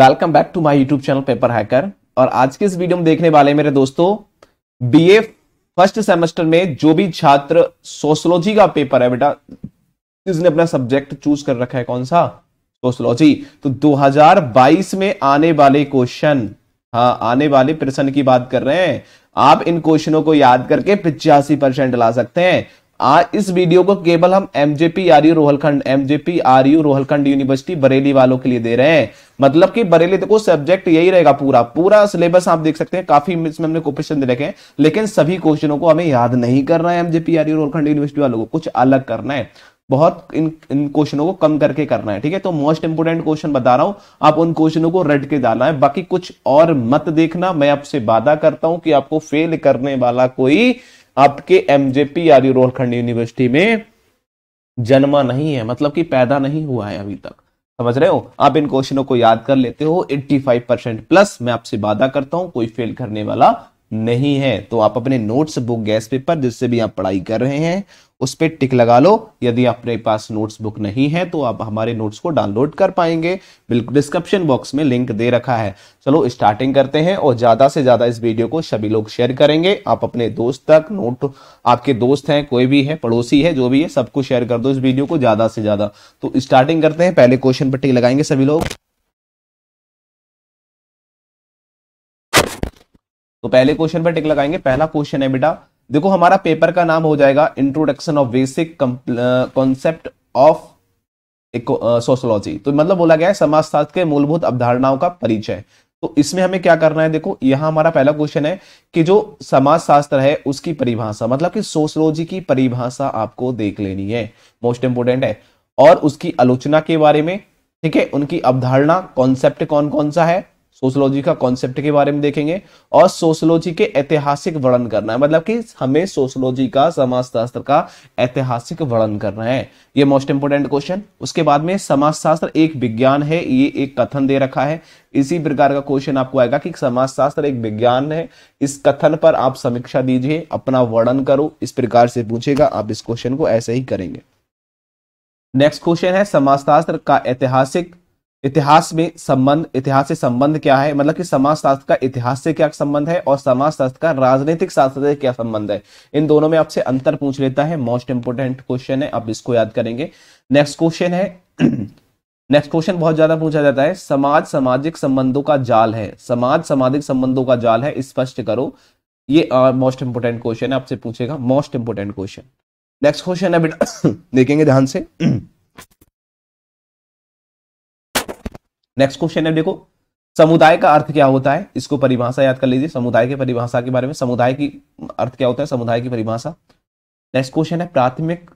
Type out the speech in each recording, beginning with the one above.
welcome back to my YouTube channel paper hacker और आज के इस वीडियो में देखने वाले मेरे दोस्तों बीए फर्स्ट सेमेस्टर में जो भी छात्र सोशोलॉजी का पेपर है बेटा जिसने अपना सब्जेक्ट चूज कर रखा है कौन सा सोशोलॉजी तो 2022 में आने वाले क्वेश्चन हाँ आने वाले प्रश्न की बात कर रहे हैं आप इन क्वेश्चनों को याद करके पिचासी परसेंट ला सकते हैं आज इस वीडियो को केवल हम MJP R U Rohilkhand MJP R U Rohilkhand university Bareilly वालों के लिए दे रहे हैं मतलब कि बरेली देखो सब्जेक्ट यही रहेगा पूरा पूरा सिलेबस आप देख सकते हैं काफी इसमें हमने क्वेश्चन दे रखे हैं लेकिन सभी क्वेश्चनों को हमें याद नहीं करना है MJP R U Rohilkhand university वालों को कुछ अलग करना है बहुत इन इन क्वेश्चनों को कम करके करना है ठीक है तो मोस्ट इंपोर्टेंट क्वेश्चन बता रहा हूं आप उन क्वेश्चनों को रट के डालना है बाकी कुछ और मत देखना मैं आपसे वादा करता हूं कि आपको फेल करने वाला कोई आपके एमजेपी यानी रोहलखंड यूनिवर्सिटी में जन्मा नहीं है मतलब कि पैदा नहीं हुआ है अभी तक समझ रहे हो आप इन क्वेश्चनों को याद कर लेते हो 85 परसेंट प्लस मैं आपसे वादा करता हूं कोई फेल करने वाला नहीं है तो आप अपने नोट्स बुक गैस पेपर जिससे भी आप पढ़ाई कर रहे हैं उस पर टिक लगा लो यदि अपने पास नोट्स बुक नहीं है तो आप हमारे नोट्स को डाउनलोड कर पाएंगे बिल्कुल डिस्क्रिप्शन बॉक्स में लिंक दे रखा है चलो स्टार्टिंग करते हैं और ज़्यादा से ज़्यादा इस वीडियो को सभी लोग शेयर करेंगे आप अपने दोस्त तक नोट आपके दोस्त हैं कोई भी है पड़ोसी है जो भी है सबको शेयर कर दो इस वीडियो को ज़्यादा से ज़्यादा तो स्टार्टिंग करते हैं पहले क्वेश्चन पर टिक लगाएंगे सभी लोग तो पहले क्वेश्चन पर टिक लगाएंगे पहला क्वेश्चन है बेटा देखो हमारा पेपर का नाम हो जाएगा introduction of basic concept of sociology तो मतलब बोला गया है समाजशास्त्र के मूलभूत अवधारणाओं का परिचय तो इसमें हमें क्या करना है देखो यहां हमारा पहला क्वेश्चन है कि जो समाजशास्त्र है उसकी परिभाषा मतलब कि सोशोलॉजी की परिभाषा आपको देख लेनी है मोस्ट इंपोर्टेंट है और उसकी आलोचना के बारे में ठीक है उनकी अवधारणा कॉन्सेप्ट कौन कौन सा है सोशोलॉजी का कॉन्सेप्ट के बारे में देखेंगे और सोशोलॉजी के ऐतिहासिक वर्णन करना है मतलब कि हमें सोशोलॉजी का समाजशास्त्र का ऐतिहासिक वर्णन करना है ये मोस्ट इंपोर्टेंट क्वेश्चन उसके बाद में समाजशास्त्र एक विज्ञान है ये एक कथन दे रखा है इसी प्रकार का क्वेश्चन आपको आएगा कि समाजशास्त्र एक विज्ञान है इस कथन पर आप समीक्षा दीजिए अपना वर्णन करो इस प्रकार से पूछेगा आप इस क्वेश्चन को ऐसे ही करेंगे नेक्स्ट क्वेश्चन है समाजशास्त्र का ऐतिहासिक इतिहास में संबंध इतिहास से संबंध क्या है मतलब कि समाजशास्त्र का इतिहास से क्या संबंध है और समाजशास्त्र का राजनीतिक शास्त्र से क्या संबंध है इन दोनों में आपसे अंतर पूछ लेता है मोस्ट इंपोर्टेंट क्वेश्चन है आप इसको याद करेंगे नेक्स्ट क्वेश्चन है नेक्स्ट क्वेश्चन बहुत ज्यादा पूछा जाता है समाज सामाजिक संबंधों का जाल है समाज सामाजिक संबंधों का जाल है स्पष्ट करो ये मोस्ट इंपोर्टेंट क्वेश्चन है आपसे पूछेगा most important question next question है बेटा देखेंगे ध्यान से नेक्स्ट क्वेश्चन है देखो समुदाय का अर्थ क्या होता है इसको परिभाषा याद कर लीजिए समुदाय के परिभाषा के बारे में समुदाय की अर्थ क्या होता है समुदाय की परिभाषा नेक्स्ट क्वेश्चन है प्राथमिक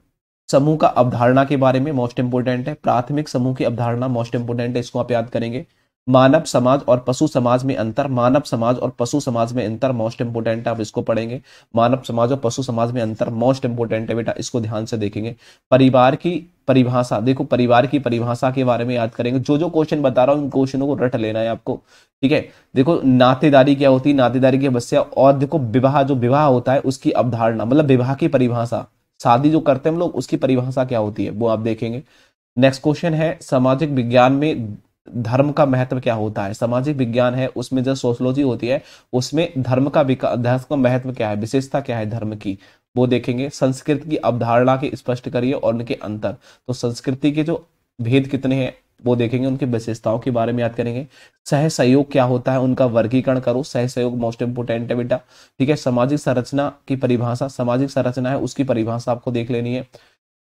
समूह का अवधारणा के बारे में मोस्ट इंपोर्टेंट है प्राथमिक समूह की अवधारणा मोस्ट इंपोर्टेंट है इसको आप याद करेंगे मानव समाज और पशु समाज में अंतर मानव समाज और पशु समाज में अंतर मोस्ट इंपोर्टेंट आप इसको पढ़ेंगे मानव समाज और पशु समाज में अंतर मोस्ट इंपोर्टेंट है बेटा इसको ध्यान से देखेंगे परिवार की परिभाषा देखो परिवार की परिभाषा के बारे में याद करेंगे जो जो क्वेश्चन बता रहा हूँ उन क्वेश्चनों को रट लेना है आपको ठीक है देखो नातेदारी क्या होती है नातेदारी की अवस्या और देखो विवाह जो विवाह होता है उसकी अवधारणा मतलब विवाह की परिभाषा शादी जो करते हैं हम लोग उसकी परिभाषा क्या होती है वो आप देखेंगे नेक्स्ट क्वेश्चन है सामाजिक विज्ञान में धर्म का महत्व क्या होता है सामाजिक विज्ञान है उसमें जो सोशोलॉजी होती है उसमें धर्म का विकास धर्म का महत्व क्या है विशेषता क्या है धर्म की वो देखेंगे संस्कृत की अवधारणा के स्पष्ट करिए और उनके अंतर तो संस्कृति के जो भेद कितने हैं वो देखेंगे उनकी विशेषताओं के बारे में याद करेंगे सह सहयोग क्या होता है उनका वर्गीकरण करो सह सहयोग मोस्ट इंपोर्टेंट है बेटा ठीक है सामाजिक संरचना की परिभाषा सामाजिक संरचना है उसकी परिभाषा आपको देख लेनी है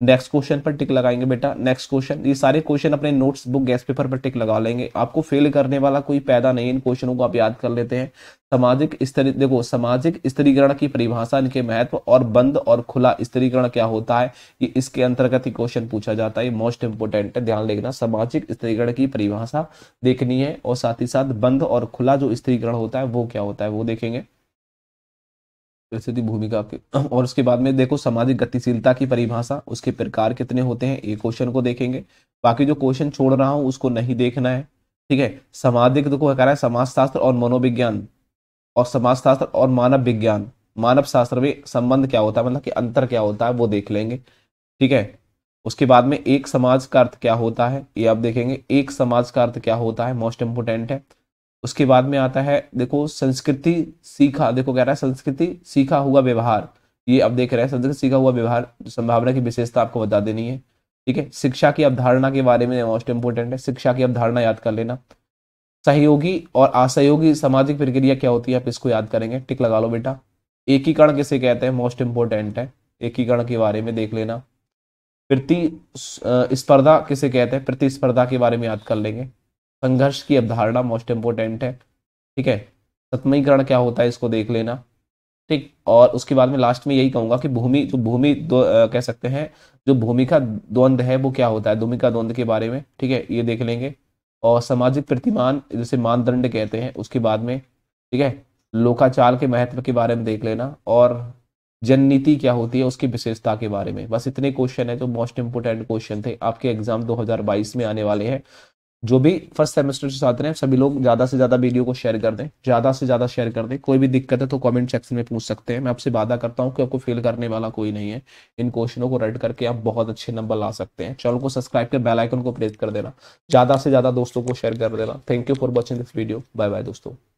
नेक्स्ट क्वेश्चन पर टिक लगाएंगे बेटा नेक्स्ट क्वेश्चन ये सारे क्वेश्चन अपने नोट्स बुक गैस पेपर पर टिक लगा लेंगे आपको फेल करने वाला कोई पैदा नहीं इन क्वेश्चनों को आप याद कर लेते हैं सामाजिक स्त्री देखो सामाजिक स्त्रीकरण की परिभाषा इनके महत्व और बंद और खुला स्त्रीकरण क्या होता है ये इसके अंतर्गत ही क्वेश्चन पूछा जाता है मोस्ट इंपोर्टेंट है ध्यान देखना सामाजिक स्त्रीकरण की परिभाषा देखनी है और साथ ही साथ बंद और खुला जो स्त्रीकरण होता है वो क्या होता है वो देखेंगे स्थिति भूमिका के और उसके बाद में देखो सामाजिक गतिशीलता की परिभाषा उसके प्रकार कितने होते हैं ये क्वेश्चन को देखेंगे बाकी जो क्वेश्चन छोड़ रहा हूँ उसको नहीं देखना है ठीक है सामाजिक तो कह रहा है समाजशास्त्र और मनोविज्ञान और समाजशास्त्र और मानव विज्ञान मानव शास्त्र में संबंध क्या होता है मतलब कि अंतर क्या होता है वो देख लेंगे ठीक है उसके बाद में एक समाज का अर्थ क्या होता है ये आप देखेंगे एक समाज का अर्थ क्या होता है मोस्ट इम्पोर्टेंट है उसके बाद में आता है देखो संस्कृति सीखा देखो कह रहा है संस्कृति सीखा हुआ व्यवहार ये आप देख रहे हैं संस्कृति सीखा हुआ व्यवहार संभावना की विशेषता आपको बता देनी है ठीक है शिक्षा की अवधारणा के बारे में मोस्ट इंपोर्टेंट है शिक्षा की अवधारणा याद कर लेना सहयोगी और असहयोगी सामाजिक प्रक्रिया क्या होती है आप इसको याद करेंगे टिक लगा लो बेटा एकीकरण किसे कहते हैं मोस्ट इंपोर्टेंट है एकीकरण के बारे में देख लेना प्रति स्पर्धा किसे कहते हैं प्रतिस्पर्धा के बारे में याद कर लेंगे संघर्ष की अवधारणा मोस्ट इंपोर्टेंट है ठीक है सतमयीकरण क्या होता है इसको देख लेना ठीक और उसके बाद में लास्ट में यही कहूंगा कि भूमि जो भूमि कह सकते हैं जो भूमिका द्वंद्व है वो क्या होता है भूमिका द्वंद्व के बारे में ठीक है ये देख लेंगे और सामाजिक प्रतिमान जैसे मानदंड कहते हैं उसके बाद में ठीक है लोकाचार के महत्व के बारे में देख लेना और जननीति क्या होती है उसकी विशेषता के बारे में बस इतने क्वेश्चन है जो मोस्ट इंपोर्टेंट क्वेश्चन थे आपके एग्जाम 2022 में आने वाले हैं जो भी फर्स्ट सेमेस्टर से छात्र हैं सभी लोग ज़्यादा से ज़्यादा वीडियो को शेयर कर दें ज़्यादा से ज़्यादा शेयर कर दें कोई भी दिक्कत है तो कमेंट सेक्शन में पूछ सकते हैं मैं आपसे वादा करता हूं कि आपको फेल करने वाला कोई नहीं है इन क्वेश्चनों को रेड करके आप बहुत अच्छे नंबर ला सकते हैं चैनल को सब्सक्राइब कर बेलाइकन को प्रेस कर देना ज़्यादा से ज़्यादा दोस्तों को शेयर कर देना thank you for watching this video bye bye दोस्तों